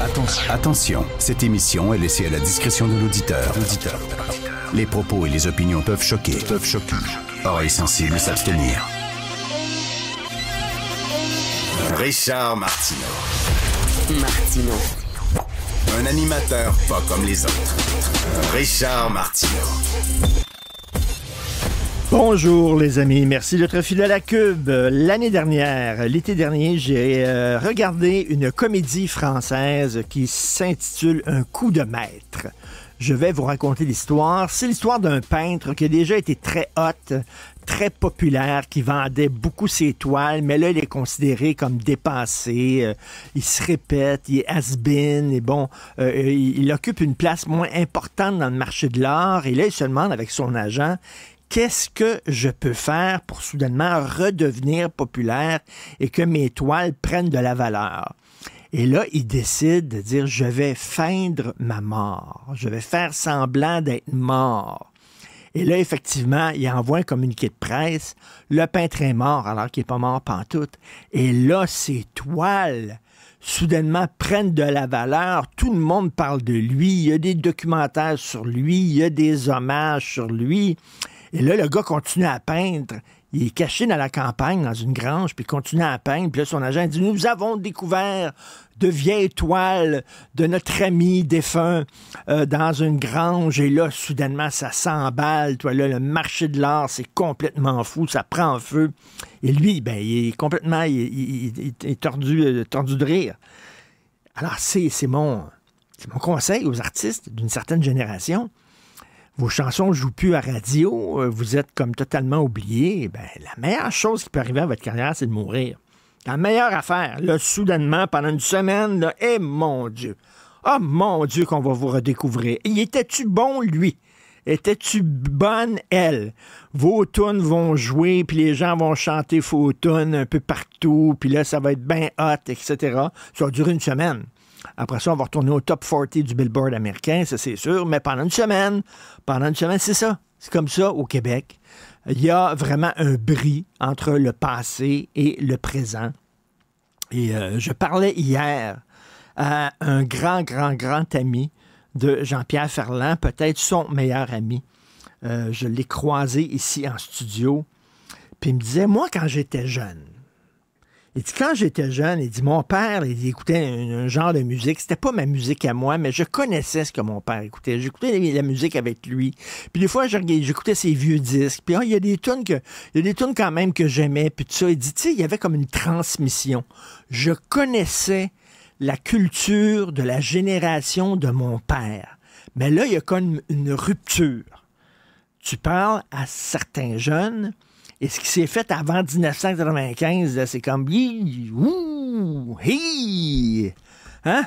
Attention. Attention, cette émission est laissée à la discrétion de l'auditeur. Les propos et les opinions peuvent choquer. Peuvent choquer. Oreilles sensibles s'abstenir. Richard Martino, Martineau. Un animateur pas comme les autres. Richard Martino. Bonjour les amis, merci d'être de à Cube. L'année dernière, l'été dernier, j'ai euh, regardé une comédie française qui s'intitule Un coup de maître. Je vais vous raconter l'histoire. C'est l'histoire d'un peintre qui a déjà été très hot, très populaire, qui vendait beaucoup ses toiles, mais là, il est considéré comme dépassé. Euh, il se répète, il est has-been, et bon, euh, il occupe une place moins importante dans le marché de l'art. Et là, il se demande avec son agent, qu'est-ce que je peux faire pour soudainement redevenir populaire et que mes toiles prennent de la valeur? Et là, il décide de dire, je vais feindre ma mort, je vais faire semblant d'être mort. Et là, effectivement, il envoie un communiqué de presse, le peintre est mort alors qu'il n'est pas mort pantoute. Et là, ses toiles soudainement prennent de la valeur. Tout le monde parle de lui. Il y a des documentaires sur lui. Il y a des hommages sur lui. Et là, le gars continue à peindre. Il est caché dans la campagne, dans une grange, puis il continue à peindre. Puis là, son agent dit Nous avons découvert de vieilles toiles de notre ami défunt euh, dans une grange. Et là, soudainement, ça s'emballe. Toi, là, le marché de l'art, c'est complètement fou. Ça prend feu. Et lui, ben, il est complètement. Il, est euh, tordu, de rire. Alors, c'est mon, mon conseil aux artistes d'une certaine génération vos chansons jouent plus à radio, euh, vous êtes comme totalement oublié, ben, la meilleure chose qui peut arriver à votre carrière, c'est de mourir. La meilleure affaire, là, soudainement, pendant une semaine, là, eh, mon Dieu, oh mon Dieu qu'on va vous redécouvrir. et étais tu bon, lui? Étais-tu bonne, elle? Vos tunes vont jouer, puis les gens vont chanter faux tunes un peu partout, puis là, ça va être bien hot, etc. Ça va durer une semaine. Après ça, on va retourner au top 40 du Billboard américain, ça c'est sûr, mais pendant une semaine, pendant une semaine, c'est ça. C'est comme ça au Québec. Il y a vraiment un bris entre le passé et le présent. Et euh, je parlais hier à un grand, grand, grand ami de Jean-Pierre Ferland, peut-être son meilleur ami. Euh, je l'ai croisé ici en studio. Puis il me disait, moi, quand j'étais jeune, il dit, quand j'étais jeune, il dit, mon père, il écoutait un, genre de musique. C'était pas ma musique à moi, mais je connaissais ce que mon père écoutait. J'écoutais la, musique avec lui. Puis des fois, j'écoutais ses vieux disques. Puis ah, il y a des tunes que, il y a des tunes quand même que j'aimais. Puis tout ça, il dit, tu il y avait comme une transmission. Je connaissais la culture de la génération de mon père. Mais là, il y a comme une rupture. Tu parles à certains jeunes, et ce qui s'est fait avant 1995, c'est comme... Ouh! Hein?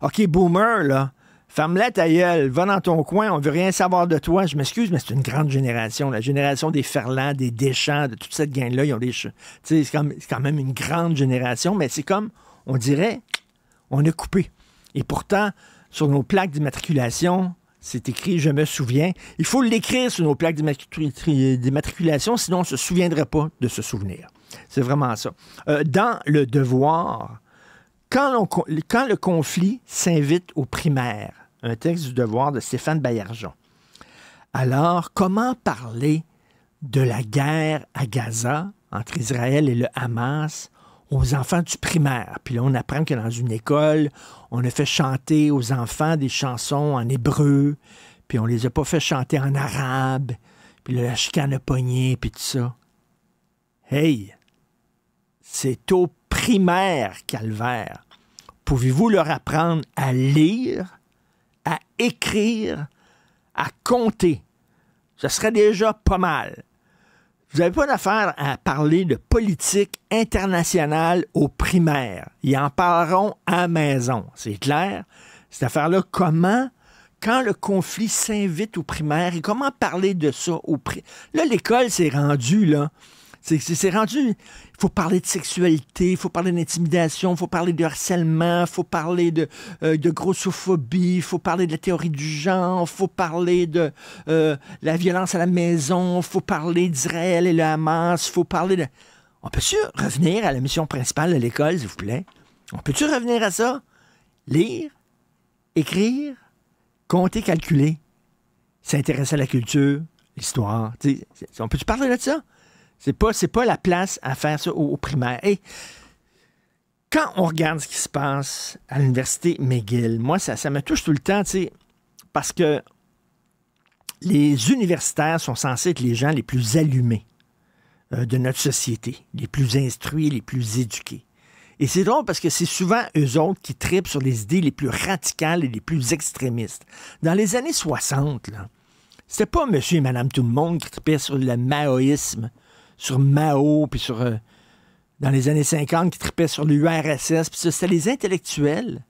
OK, boomer, là. Ferme-la ta gueule, va dans ton coin, on veut rien savoir de toi. Je m'excuse, mais c'est une grande génération. La génération des Ferland, des Deschamps, de toute cette gang-là, ils ont des... C'est quand même une grande génération, mais c'est comme, on dirait, on a coupé. Et pourtant, sur nos plaques d'immatriculation, c'est écrit, je me souviens. Il faut l'écrire sur nos plaques d'immatriculation, sinon on ne se souviendrait pas de ce souvenir. C'est vraiment ça. Euh, dans le devoir, quand, quand le conflit s'invite aux primaires, un texte du devoir de Stéphane Bayergeon. Alors, comment parler de la guerre à Gaza entre Israël et le Hamas aux enfants du primaire. Puis là, on apprend que dans une école, on a fait chanter aux enfants des chansons en hébreu, puis on les a pas fait chanter en arabe, puis le la chicane a pogné, puis tout ça. Hey! C'est au primaire, calvaire. Pouvez-vous leur apprendre à lire, à écrire, à compter? Ce serait déjà pas mal. Vous n'avez pas d'affaire à parler de politique internationale aux primaires. Ils en parleront à maison, c'est clair. Cette affaire-là, comment, quand le conflit s'invite aux primaires, et comment parler de ça aux primaires? Là, l'école s'est rendue, là. C'est rendu. Il faut parler de sexualité, il faut parler d'intimidation, il faut parler de harcèlement, il faut parler de, euh, grossophobie, il faut parler de la théorie du genre, il faut parler de euh, la violence à la maison, il faut parler d'Israël et le Hamas, il faut parler de. On peut-tu revenir à la mission principale de l'école, s'il vous plaît? On peut-tu revenir à ça? Lire, écrire, compter, calculer, s'intéresser à la culture, l'histoire. On peut-tu parler de ça? C'est pas, pas la place à faire ça aux, primaires. Et quand on regarde ce qui se passe à l'université McGill, moi, ça, ça me touche tout le temps, tu parce que les universitaires sont censés être les gens les plus allumés euh, de notre société, les plus instruits, les plus éduqués. Et c'est drôle parce que c'est souvent eux autres qui tripent sur les idées les plus radicales et les plus extrémistes. Dans les années 60, là, c'était pas monsieur et madame tout le monde qui tripait sur le maoïsme, sur Mao, puis sur. Euh, dans les années 50, qui tripait sur l'URSS, puis ça, c'était les intellectuels.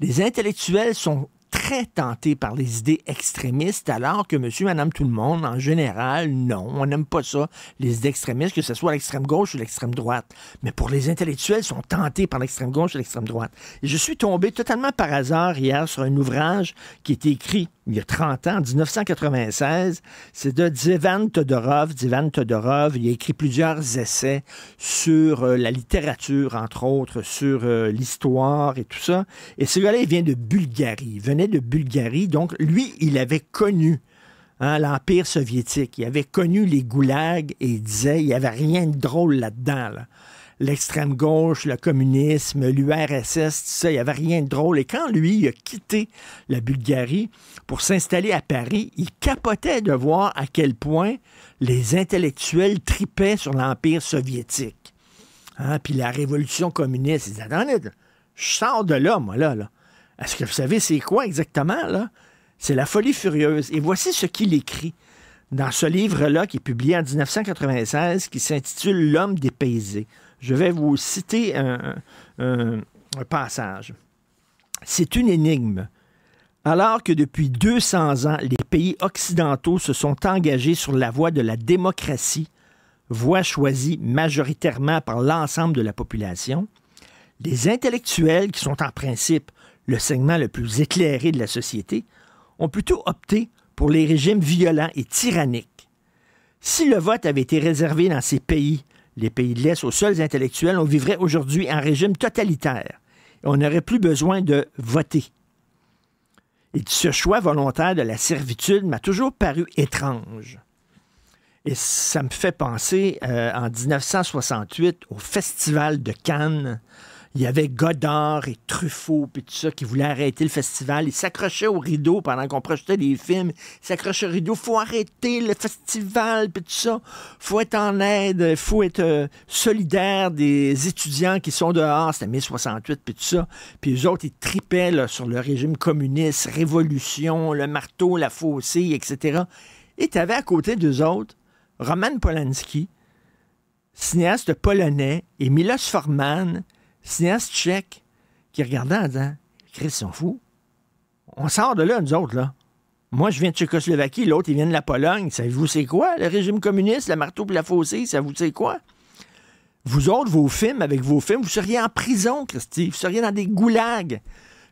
Les intellectuels sont très tentés par les idées extrémistes, alors que monsieur, madame, tout le monde, en général, non, on n'aime pas ça, les idées extrémistes, que ce soit l'extrême gauche ou l'extrême droite. Mais pour les intellectuels, ils sont tentés par l'extrême gauche et l'extrême droite. Et je suis tombé totalement par hasard hier sur un ouvrage qui été écrit il y a 30 ans, en 1996. C'est de Divan Todorov. Divan Todorov, il a écrit plusieurs essais sur euh, la littérature, entre autres, sur euh, l'histoire et tout ça. Et ce gars-là, il vient de Bulgarie. Il venait de Bulgarie, donc lui, il avait connu hein, l'Empire soviétique. Il avait connu les goulags et il disait il n'y avait rien de drôle là-dedans. L'extrême gauche, le communisme, l'URSS, tout ça, il n'y avait rien de drôle. Et quand lui il a quitté la Bulgarie pour s'installer à Paris, il capotait de voir à quel point les intellectuels tripaient sur l'Empire soviétique. Hein, puis la révolution communiste, il disait, je sors de là, moi, là. là. Est-ce que vous savez c'est quoi exactement, là? C'est la folie furieuse. Et voici ce qu'il écrit dans ce livre-là qui est publié en 1996 qui s'intitule L'homme dépaysé. Je vais vous citer un, un passage. C'est une énigme. Alors que depuis 200 ans, les pays occidentaux se sont engagés sur la voie de la démocratie, voie choisie majoritairement par l'ensemble de la population, les intellectuels, qui sont en principe le segment le plus éclairé de la société, ont plutôt opté pour les régimes violents et tyranniques. Si le vote avait été réservé dans ces pays, les pays de l'Est, aux seuls intellectuels, on vivrait aujourd'hui en régime totalitaire et on n'aurait plus besoin de voter. Et ce choix volontaire de la servitude m'a toujours paru étrange. Et ça me fait penser euh, en 1968 au Festival de Cannes, il y avait Godard et Truffaut, puis tout ça, qui voulaient arrêter le festival. Ils s'accrochaient au rideau pendant qu'on projetait des films. Ils s'accrochaient au rideau. Faut arrêter le festival, puis tout ça. Faut être en aide. Faut être euh, solidaire des étudiants qui sont dehors. C'était 1068, puis tout ça. Puis les autres, ils tripaient sur le régime communiste, révolution, le marteau, la faucille, etc. Et tu avais à côté d'eux autres Roman Polanski, cinéaste polonais, et Milos Forman, cinéaste tchèque qui regardait en disant Chris, ils sont fous. On sort de là, nous autres, là. Moi, je viens de Tchécoslovaquie, l'autre, il vient de la Pologne. Savez-vous c'est quoi? Le régime communiste, le marteau et la fossée, ça vous c'est quoi? Vous autres, vos films, avec vos films, vous seriez en prison, Christy. Vous seriez dans des goulags.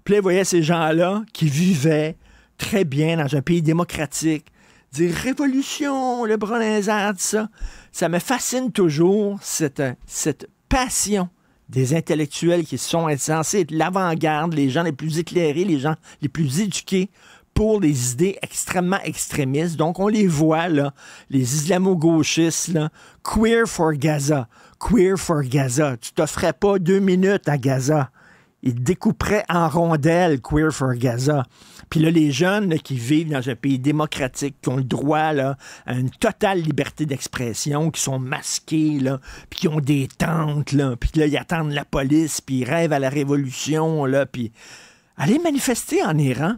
Puis là, vous voyez ces gens-là qui vivaient très bien dans un pays démocratique. Dire révolution, le bronzard, ça. Ça me fascine toujours, cette, cette passion des intellectuels qui sont censés être l'avant-garde, les gens les plus éclairés, les gens les plus éduqués pour des idées extrêmement extrémistes. Donc, on les voit, là, les islamo-gauchistes, queer for Gaza, queer for Gaza. Tu t'offrais pas deux minutes à Gaza il découperait en rondelles Queer for Gaza. Puis là, les jeunes qui vivent dans un pays démocratique, qui ont le droit là, à une totale liberté d'expression, qui sont masqués, puis qui ont des tentes, là, puis là, ils attendent la police, puis ils rêvent à la révolution, là, puis... Allez manifester en Iran.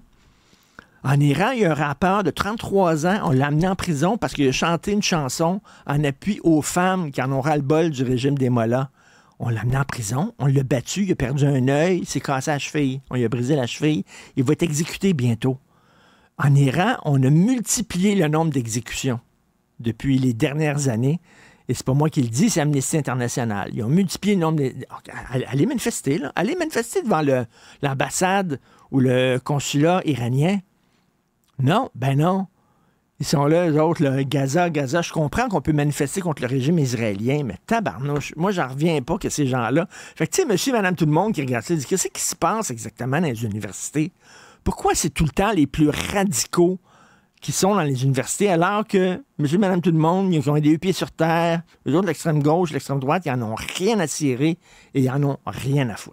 En Iran, il y a un rappeur de 33 ans, on l'a amené en prison parce qu'il a chanté une chanson en appui aux femmes qui en ont ras-le-bol du régime des Mollahs. On l'a amené en prison, on l'a battu, il a perdu un œil, il s'est cassé la cheville, on lui a brisé la cheville, il va être exécuté bientôt. En Iran, on a multiplié le nombre d'exécutions depuis les dernières années. Et c'est pas moi qui le dis, c'est Amnesty International. Ils ont multiplié le nombre de... Allez manifester, là. Allez manifester devant l'ambassade ou le consulat iranien. Non, ben non. Ils sont là, les autres, Gaza, Gaza. Je comprends qu'on peut manifester contre le régime israélien, mais tabarnouche, moi, j'en reviens pas que ces gens-là. Fait que, tu sais, monsieur, madame, tout le monde qui regarde ça, dit qu'est-ce qui se passe exactement dans les universités? Pourquoi c'est tout le temps les plus radicaux qui sont dans les universités, alors que monsieur, madame, tout le monde, ils ont des pieds sur terre, les autres, l'extrême gauche, l'extrême droite, ils n'en ont rien à tirer et ils en ont rien à foutre.